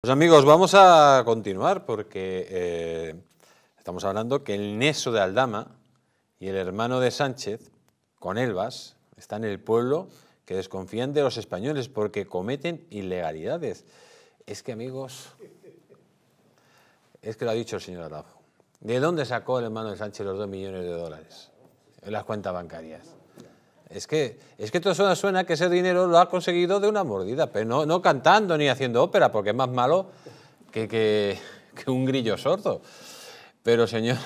Pues amigos, vamos a continuar porque eh, estamos hablando que el neso de Aldama y el hermano de Sánchez, con Elvas, está en el pueblo que desconfían de los españoles porque cometen ilegalidades. Es que amigos, es que lo ha dicho el señor Araujo. ¿De dónde sacó el hermano de Sánchez los dos millones de dólares en las cuentas bancarias? Es que, es que todo suena, suena que ese dinero lo ha conseguido de una mordida, pero no, cantando ni haciendo ópera, porque es más malo que, un grillo sordo. Pero señor,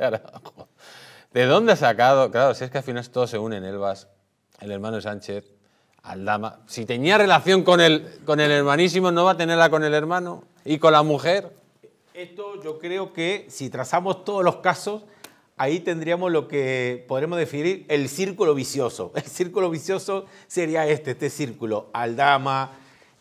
¿de dónde ha sacado? Claro, si es que al final todos se unen, Elvas, el hermano Sánchez, Aldama. Si tenía relación con con el hermanísimo, ¿no va a tenerla con el hermano? ¿Y con la mujer? Esto yo creo que si trazamos todos los casos, ahí tendríamos lo que podremos definir el círculo vicioso. El círculo vicioso sería este, este círculo, Aldama,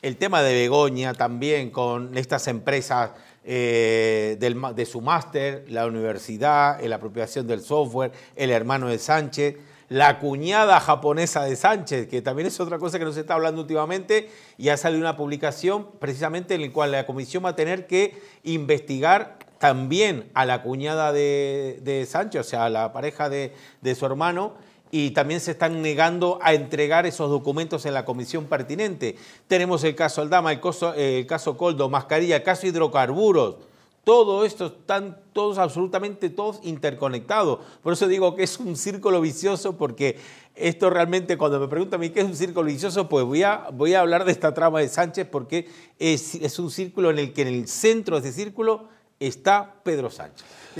el tema de Begoña también con estas empresas eh, de su máster, la universidad, la apropiación del software, el hermano de Sánchez, la cuñada japonesa de Sánchez, que también es otra cosa que nos está hablando últimamente, y ha salido una publicación precisamente en la cual la comisión va a tener que investigar también a la cuñada de, Sánchez, o sea, a la pareja de, su hermano, y también se están negando a entregar esos documentos en la comisión pertinente. Tenemos el caso Aldama, el caso, Coldo, Mascarilla, el caso Hidrocarburos. Todo esto están todos absolutamente todos interconectados. Por eso digo que es un círculo vicioso porque esto realmente cuando me preguntan a mí qué es un círculo vicioso, pues voy a, voy a hablar de esta trama de Sánchez porque es, es un círculo en el que en el centro de ese círculo está Pedro Sánchez.